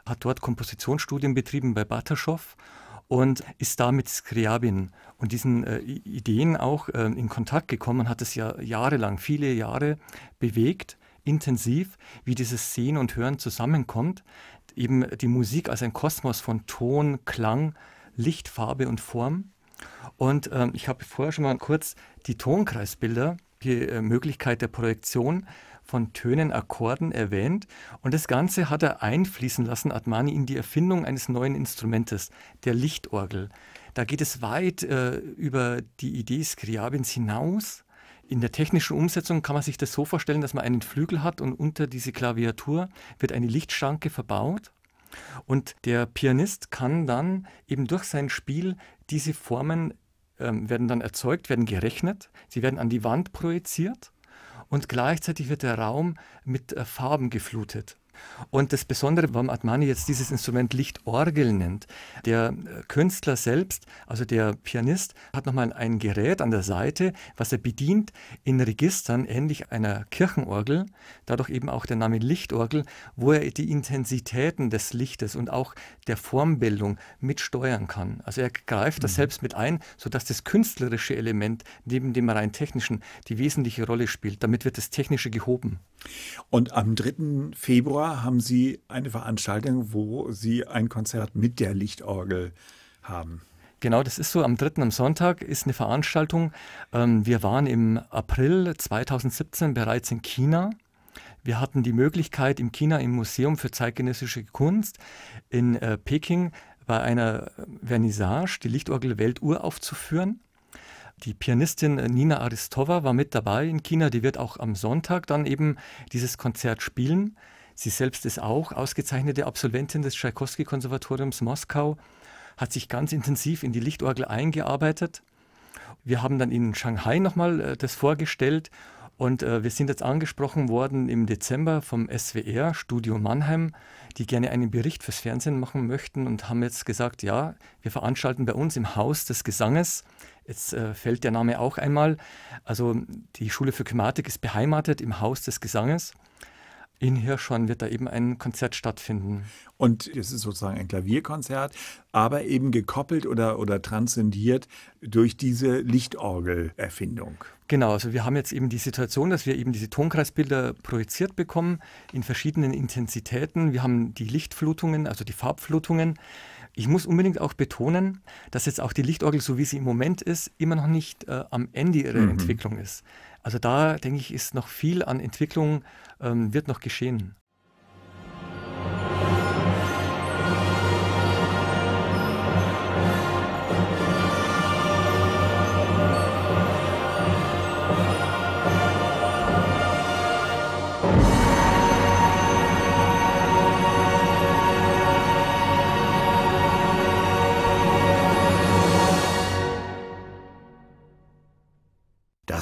hat dort Kompositionsstudien betrieben bei Bataschow und ist da mit Skriabin und diesen äh, Ideen auch äh, in Kontakt gekommen, hat es ja jahrelang, viele Jahre bewegt, intensiv, wie dieses Sehen und Hören zusammenkommt. Eben die Musik als ein Kosmos von Ton, Klang, Licht, Farbe und Form. Und ähm, ich habe vorher schon mal kurz die Tonkreisbilder, die äh, Möglichkeit der Projektion von Tönen, Akkorden erwähnt. Und das Ganze hat er einfließen lassen, Admani, in die Erfindung eines neuen Instrumentes, der Lichtorgel. Da geht es weit äh, über die Idee Skriabins hinaus. In der technischen Umsetzung kann man sich das so vorstellen, dass man einen Flügel hat und unter diese Klaviatur wird eine Lichtschranke verbaut. Und der Pianist kann dann eben durch sein Spiel diese Formen ähm, werden dann erzeugt, werden gerechnet, sie werden an die Wand projiziert und gleichzeitig wird der Raum mit äh, Farben geflutet. Und das Besondere, warum Atmani jetzt dieses Instrument Lichtorgel nennt, der äh, Künstler selbst, also der Pianist, hat nochmal ein Gerät an der Seite, was er bedient in Registern, ähnlich einer Kirchenorgel, dadurch eben auch der Name Lichtorgel, wo er die Intensitäten des Lichtes und auch der Formbildung mitsteuern kann. Also er greift mhm. das selbst mit ein, sodass das künstlerische Element neben dem rein technischen die wesentliche Rolle spielt. Damit wird das Technische gehoben. Und am 3. Februar haben Sie eine Veranstaltung, wo Sie ein Konzert mit der Lichtorgel haben. Genau, das ist so. Am 3. am Sonntag ist eine Veranstaltung. Ähm, wir waren im April 2017 bereits in China. Wir hatten die Möglichkeit, im China im Museum für zeitgenössische Kunst in äh, Peking bei einer Vernissage die Lichtorgel Weltuhr aufzuführen. Die Pianistin Nina Aristova war mit dabei in China, die wird auch am Sonntag dann eben dieses Konzert spielen. Sie selbst ist auch ausgezeichnete Absolventin des Tschaikowski-Konservatoriums Moskau, hat sich ganz intensiv in die Lichtorgel eingearbeitet. Wir haben dann in Shanghai nochmal äh, das vorgestellt und äh, wir sind jetzt angesprochen worden im Dezember vom SWR Studio Mannheim, die gerne einen Bericht fürs Fernsehen machen möchten und haben jetzt gesagt, ja, wir veranstalten bei uns im Haus des Gesanges Jetzt äh, fällt der Name auch einmal. Also die Schule für Kymatik ist beheimatet im Haus des Gesanges. In Hirschhorn wird da eben ein Konzert stattfinden. Und es ist sozusagen ein Klavierkonzert, aber eben gekoppelt oder, oder transzendiert durch diese Lichtorgelerfindung. Genau, also wir haben jetzt eben die Situation, dass wir eben diese Tonkreisbilder projiziert bekommen in verschiedenen Intensitäten. Wir haben die Lichtflutungen, also die Farbflutungen. Ich muss unbedingt auch betonen, dass jetzt auch die Lichtorgel, so wie sie im Moment ist, immer noch nicht äh, am Ende ihrer mhm. Entwicklung ist. Also da denke ich, ist noch viel an Entwicklung, ähm, wird noch geschehen.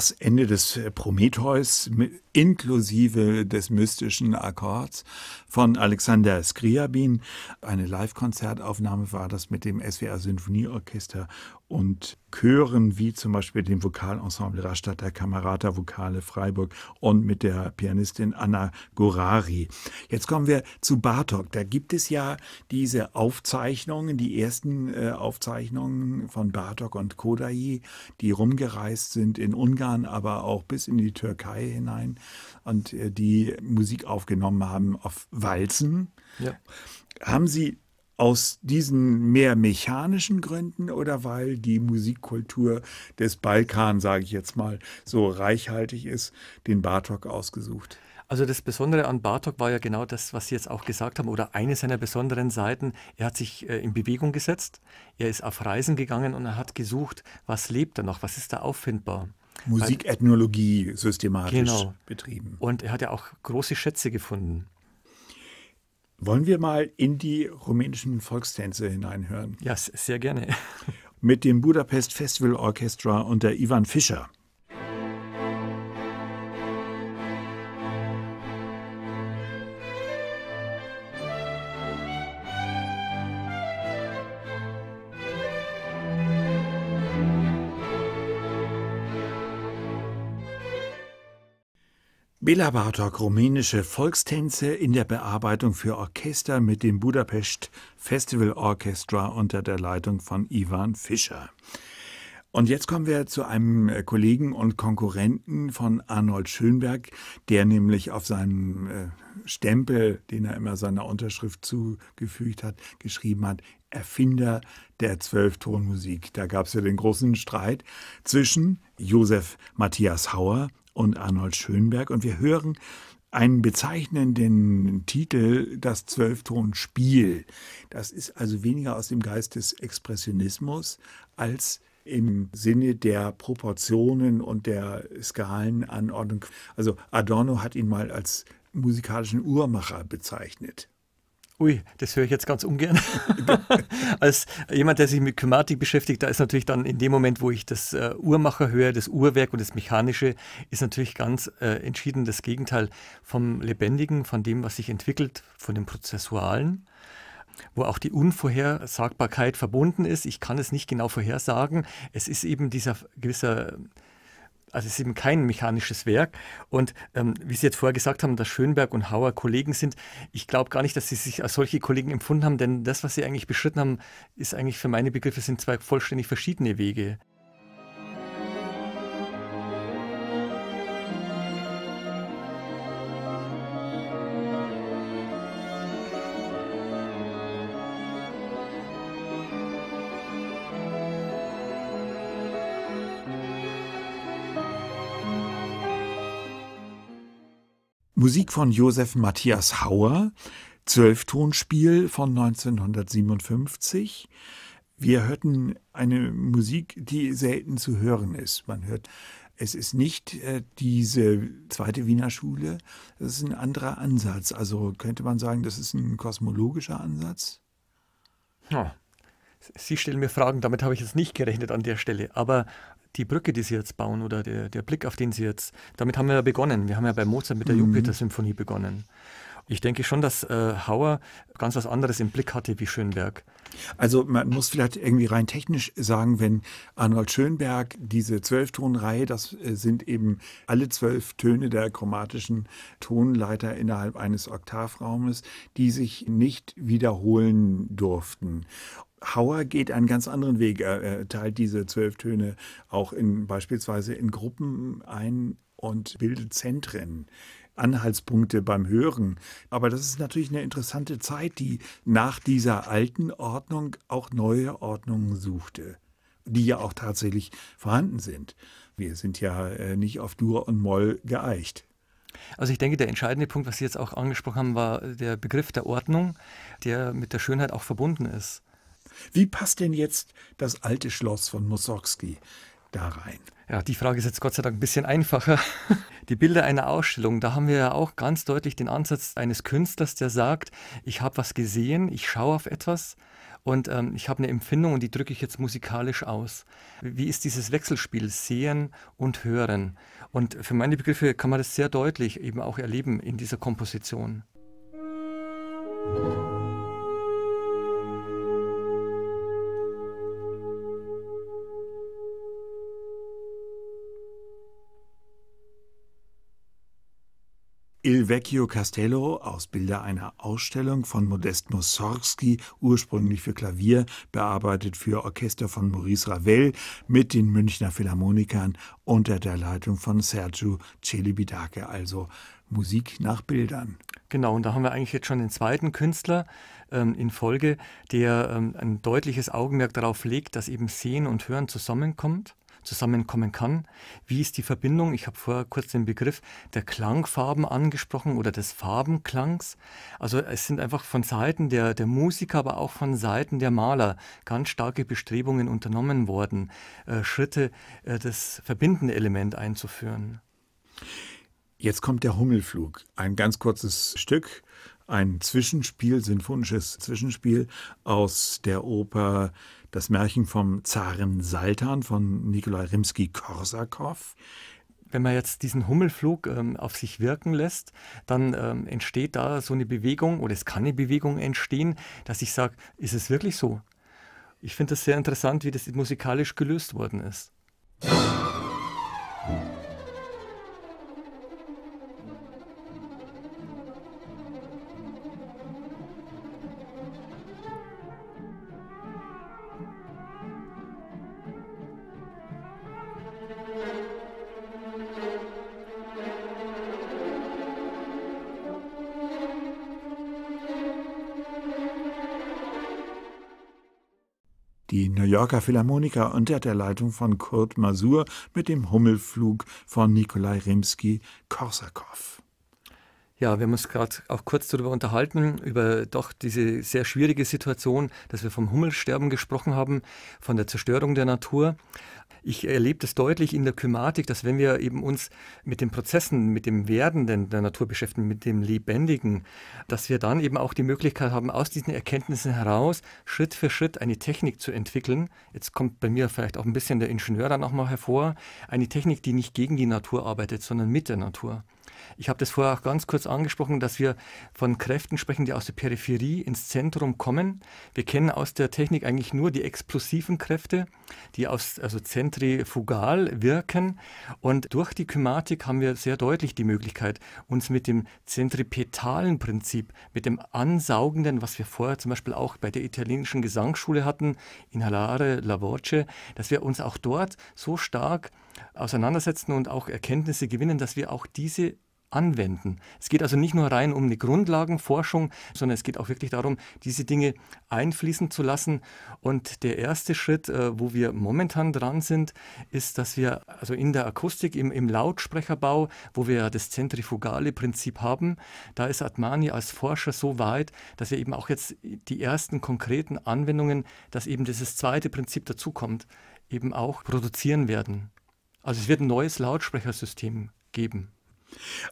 das Ende des äh, Prometheus inklusive des mystischen Akkords von Alexander Skriabin. Eine Live-Konzertaufnahme war das mit dem SWR Sinfonieorchester und Chören wie zum Beispiel dem Vokalensemble Rastatt der Kamerata Vokale Freiburg und mit der Pianistin Anna Gorari. Jetzt kommen wir zu Bartok. Da gibt es ja diese Aufzeichnungen, die ersten äh, Aufzeichnungen von Bartok und Kodai, die rumgereist sind in Ungarn, aber auch bis in die Türkei hinein und äh, die Musik aufgenommen haben auf Walzen. Ja. Haben Sie aus diesen mehr mechanischen Gründen oder weil die Musikkultur des Balkan, sage ich jetzt mal, so reichhaltig ist, den Bartok ausgesucht? Also das Besondere an Bartok war ja genau das, was Sie jetzt auch gesagt haben, oder eine seiner besonderen Seiten. Er hat sich äh, in Bewegung gesetzt, er ist auf Reisen gegangen und er hat gesucht, was lebt da noch, was ist da auffindbar. Musikethnologie systematisch genau. betrieben. Und er hat ja auch große Schätze gefunden. Wollen wir mal in die rumänischen Volkstänze hineinhören? Ja, sehr gerne. Mit dem Budapest Festival Orchestra unter Ivan Fischer. Bela Bartok, rumänische Volkstänze in der Bearbeitung für Orchester mit dem Budapest Festival Orchestra unter der Leitung von Ivan Fischer. Und jetzt kommen wir zu einem äh, Kollegen und Konkurrenten von Arnold Schönberg, der nämlich auf seinem äh, Stempel, den er immer seiner Unterschrift zugefügt hat, geschrieben hat, Erfinder der Zwölftonmusik. Da gab es ja den großen Streit zwischen Josef Matthias Hauer, und Arnold Schönberg. Und wir hören einen bezeichnenden Titel, das Zwölftonspiel. Das ist also weniger aus dem Geist des Expressionismus als im Sinne der Proportionen und der Skalenanordnung. Also Adorno hat ihn mal als musikalischen Uhrmacher bezeichnet. Ui, das höre ich jetzt ganz ungern. Als jemand, der sich mit Kymatik beschäftigt, da ist natürlich dann in dem Moment, wo ich das äh, Uhrmacher höre, das Uhrwerk und das Mechanische, ist natürlich ganz äh, entschieden das Gegenteil vom Lebendigen, von dem, was sich entwickelt, von dem Prozessualen wo auch die Unvorhersagbarkeit verbunden ist. Ich kann es nicht genau vorhersagen. Es ist eben dieser gewisser also es ist eben kein mechanisches Werk. Und ähm, wie Sie jetzt vorher gesagt haben, dass Schönberg und Hauer Kollegen sind, ich glaube gar nicht, dass Sie sich als solche Kollegen empfunden haben, denn das, was Sie eigentlich beschritten haben, ist eigentlich für meine Begriffe sind zwei vollständig verschiedene Wege. Musik von Josef Matthias Hauer, Zwölftonspiel von 1957. Wir hörten eine Musik, die selten zu hören ist. Man hört, es ist nicht äh, diese zweite Wiener Schule, das ist ein anderer Ansatz. Also könnte man sagen, das ist ein kosmologischer Ansatz? Ja. Sie stellen mir Fragen, damit habe ich jetzt nicht gerechnet an der Stelle. Aber die Brücke, die Sie jetzt bauen oder der, der Blick, auf den Sie jetzt, damit haben wir ja begonnen. Wir haben ja bei Mozart mit der mhm. Jupiter-Symphonie begonnen. Ich denke schon, dass äh, Hauer ganz was anderes im Blick hatte wie Schönberg. Also man muss vielleicht irgendwie rein technisch sagen, wenn Arnold Schönberg diese Zwölftonreihe, das äh, sind eben alle zwölf Töne der chromatischen Tonleiter innerhalb eines Oktavraumes, die sich nicht wiederholen durften. Hauer geht einen ganz anderen Weg. Er teilt diese zwölf Töne auch in, beispielsweise in Gruppen ein und bildet Zentren. Anhaltspunkte beim Hören. Aber das ist natürlich eine interessante Zeit, die nach dieser alten Ordnung auch neue Ordnungen suchte, die ja auch tatsächlich vorhanden sind. Wir sind ja äh, nicht auf Dur und Moll geeicht. Also ich denke, der entscheidende Punkt, was Sie jetzt auch angesprochen haben, war der Begriff der Ordnung, der mit der Schönheit auch verbunden ist. Wie passt denn jetzt das alte Schloss von Mussorgsky da rein? Ja, die Frage ist jetzt Gott sei Dank ein bisschen einfacher. Die Bilder einer Ausstellung, da haben wir ja auch ganz deutlich den Ansatz eines Künstlers, der sagt, ich habe was gesehen, ich schaue auf etwas und ähm, ich habe eine Empfindung und die drücke ich jetzt musikalisch aus. Wie ist dieses Wechselspiel Sehen und Hören? Und für meine Begriffe kann man das sehr deutlich eben auch erleben in dieser Komposition. Musik Il Vecchio Castello aus Bilder einer Ausstellung von Modest Mussorgsky, ursprünglich für Klavier, bearbeitet für Orchester von Maurice Ravel mit den Münchner Philharmonikern unter der Leitung von Sergio Celibidache, also Musik nach Bildern. Genau, und da haben wir eigentlich jetzt schon den zweiten Künstler ähm, in Folge, der ähm, ein deutliches Augenmerk darauf legt, dass eben Sehen und Hören zusammenkommt zusammenkommen kann. Wie ist die Verbindung? Ich habe vorher kurz den Begriff der Klangfarben angesprochen oder des Farbenklangs. Also es sind einfach von Seiten der, der Musiker, aber auch von Seiten der Maler ganz starke Bestrebungen unternommen worden, äh, Schritte, äh, das verbindende Element einzuführen. Jetzt kommt der Hummelflug. Ein ganz kurzes Stück, ein Zwischenspiel, sinfonisches Zwischenspiel aus der Oper das Märchen vom Zaren Saltan von Nikolai Rimsky-Korsakow. Wenn man jetzt diesen Hummelflug ähm, auf sich wirken lässt, dann ähm, entsteht da so eine Bewegung oder es kann eine Bewegung entstehen, dass ich sage, ist es wirklich so? Ich finde das sehr interessant, wie das musikalisch gelöst worden ist. Yorker Philharmoniker unter der Leitung von Kurt Masur mit dem Hummelflug von Nikolai Rimski-Korsakow. Ja, wir haben uns gerade auch kurz darüber unterhalten, über doch diese sehr schwierige Situation, dass wir vom Hummelsterben gesprochen haben, von der Zerstörung der Natur. Ich erlebe das deutlich in der Kymatik, dass wenn wir eben uns mit den Prozessen, mit dem Werdenden der Natur beschäftigen, mit dem Lebendigen, dass wir dann eben auch die Möglichkeit haben, aus diesen Erkenntnissen heraus Schritt für Schritt eine Technik zu entwickeln. Jetzt kommt bei mir vielleicht auch ein bisschen der Ingenieur dann auch mal hervor. Eine Technik, die nicht gegen die Natur arbeitet, sondern mit der Natur. Ich habe das vorher auch ganz kurz angesprochen, dass wir von Kräften sprechen, die aus der Peripherie ins Zentrum kommen. Wir kennen aus der Technik eigentlich nur die explosiven Kräfte, die aus, also zentrifugal wirken. Und durch die Kymatik haben wir sehr deutlich die Möglichkeit, uns mit dem zentripetalen Prinzip, mit dem ansaugenden, was wir vorher zum Beispiel auch bei der italienischen Gesangsschule hatten, Inhalare, La Voce, dass wir uns auch dort so stark auseinandersetzen und auch Erkenntnisse gewinnen, dass wir auch diese anwenden. Es geht also nicht nur rein um eine Grundlagenforschung, sondern es geht auch wirklich darum, diese Dinge einfließen zu lassen. Und der erste Schritt, äh, wo wir momentan dran sind, ist, dass wir also in der Akustik, im, im Lautsprecherbau, wo wir das zentrifugale Prinzip haben, da ist Atmani als Forscher so weit, dass wir eben auch jetzt die ersten konkreten Anwendungen, dass eben dieses zweite Prinzip dazukommt, eben auch produzieren werden. Also es wird ein neues Lautsprechersystem geben.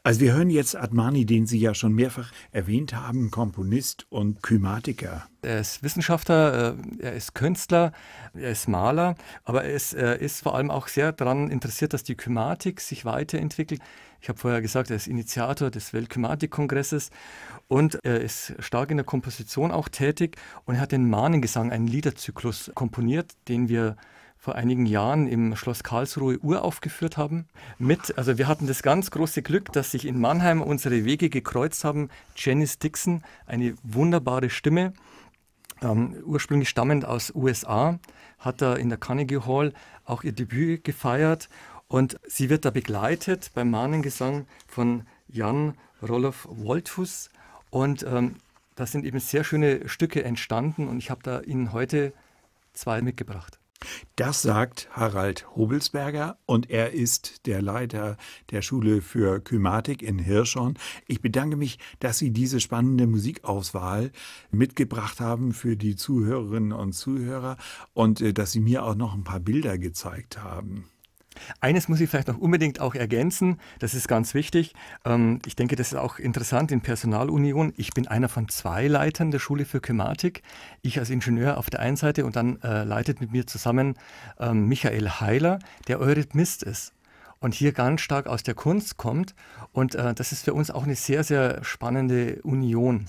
Also wir hören jetzt Admani, den Sie ja schon mehrfach erwähnt haben, Komponist und Kymatiker. Er ist Wissenschaftler, äh, er ist Künstler, er ist Maler, aber er ist, er ist vor allem auch sehr daran interessiert, dass die Kymatik sich weiterentwickelt. Ich habe vorher gesagt, er ist Initiator des Weltklimatik-Kongresses und er ist stark in der Komposition auch tätig und er hat den Mahnengesang, einen Liederzyklus komponiert, den wir vor einigen Jahren im Schloss Karlsruhe uraufgeführt haben. Mit, also wir hatten das ganz große Glück, dass sich in Mannheim unsere Wege gekreuzt haben. Janice Dixon, eine wunderbare Stimme, ähm, ursprünglich stammend aus USA, hat da in der Carnegie Hall auch ihr Debüt gefeiert. Und sie wird da begleitet beim Mahnengesang von Jan Roloff Wolthus. Und ähm, da sind eben sehr schöne Stücke entstanden und ich habe da Ihnen heute zwei mitgebracht. Das sagt Harald Hobelsberger und er ist der Leiter der Schule für Kymatik in Hirschhorn. Ich bedanke mich, dass Sie diese spannende Musikauswahl mitgebracht haben für die Zuhörerinnen und Zuhörer und äh, dass Sie mir auch noch ein paar Bilder gezeigt haben. Eines muss ich vielleicht noch unbedingt auch ergänzen, das ist ganz wichtig. Ähm, ich denke, das ist auch interessant in Personalunion. Ich bin einer von zwei Leitern der Schule für Kymatik. Ich als Ingenieur auf der einen Seite und dann äh, leitet mit mir zusammen ähm, Michael Heiler, der Eurythmist ist und hier ganz stark aus der Kunst kommt. Und äh, das ist für uns auch eine sehr, sehr spannende Union.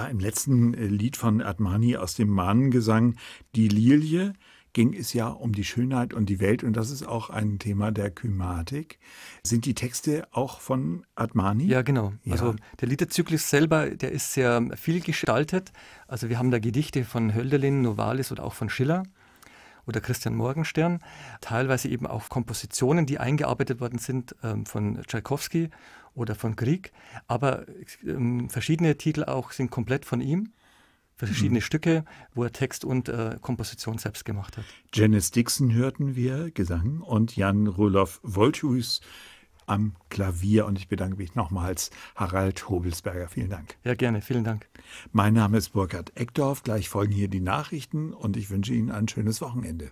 Ja, im letzten äh, Lied von Admani aus dem Mahnengesang, Die Lilie, ging es ja um die Schönheit und die Welt und das ist auch ein Thema der Kymatik. Sind die Texte auch von Admani? Ja, genau. Ja. Also der Liederzyklus selber, der ist sehr viel gestaltet. Also wir haben da Gedichte von Hölderlin, Novalis oder auch von Schiller oder Christian Morgenstern, teilweise eben auch Kompositionen, die eingearbeitet worden sind ähm, von Tschaikowski oder von Krieg, aber ähm, verschiedene Titel auch sind komplett von ihm verschiedene mhm. Stücke, wo er Text und äh, Komposition selbst gemacht hat. Janice Dixon hörten wir Gesang und Jan Roloff Wolthuis am Klavier. Und ich bedanke mich nochmals, Harald Hobelsberger. Vielen Dank. Ja, gerne. Vielen Dank. Mein Name ist Burkhard Eckdorf. Gleich folgen hier die Nachrichten und ich wünsche Ihnen ein schönes Wochenende.